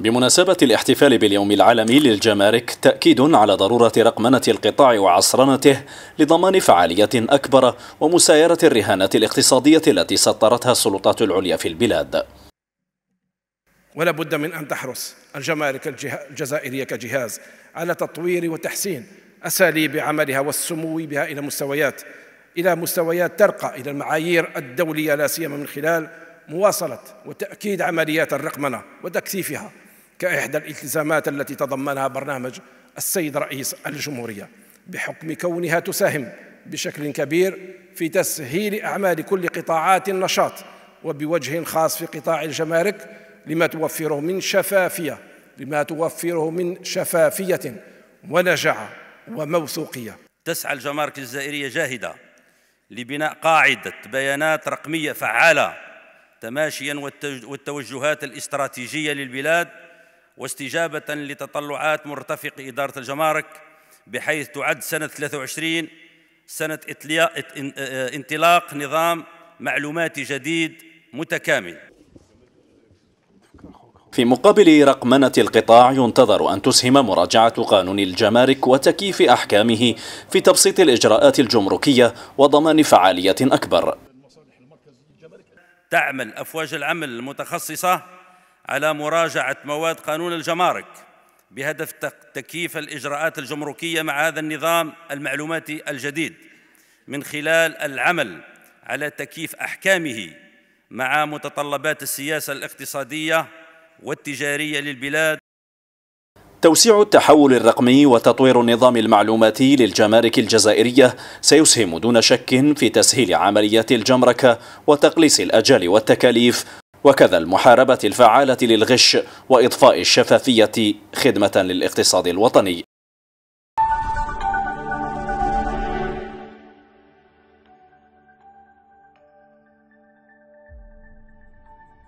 بمناسبة الاحتفال باليوم العالمي للجمارك تأكيد على ضرورة رقمنة القطاع وعصرنته لضمان فعالية أكبر ومسايرة الرهانات الاقتصادية التي سطرتها السلطات العليا في البلاد ولا بد من أن تحرص الجمارك الجزائرية كجهاز على تطوير وتحسين أساليب عملها والسمو بها إلى مستويات إلى مستويات ترقى إلى المعايير الدولية لا سيما من خلال مواصلة وتأكيد عمليات الرقمنة وتكثيفها كإحدى الالتزامات التي تضمنها برنامج السيد رئيس الجمهورية بحكم كونها تساهم بشكل كبير في تسهيل أعمال كل قطاعات النشاط وبوجه خاص في قطاع الجمارك لما توفره من شفافية لما توفره من شفافية ونجعة وموثوقية تسعى الجمارك الجزائرية جاهدة لبناء قاعدة بيانات رقمية فعالة تماشيا والتوجهات الاستراتيجية للبلاد واستجابة لتطلعات مرتفق إدارة الجمارك بحيث تعد سنة 23 سنة آه، آه، انطلاق نظام معلوماتي جديد متكامل في مقابل رقمنة القطاع ينتظر أن تسهم مراجعة قانون الجمارك وتكييف أحكامه في تبسيط الإجراءات الجمركية وضمان فعالية أكبر تعمل أفواج العمل المتخصصة على مراجعة مواد قانون الجمارك بهدف تكييف الإجراءات الجمركية مع هذا النظام المعلوماتي الجديد من خلال العمل على تكييف أحكامه مع متطلبات السياسة الاقتصادية والتجارية للبلاد توسيع التحول الرقمي وتطوير النظام المعلوماتي للجمارك الجزائرية سيسهم دون شك في تسهيل عمليات الجمركة وتقليص الأجال والتكاليف وكذا المحاربة الفعالة للغش وإضفاء الشفافية خدمة للاقتصاد الوطني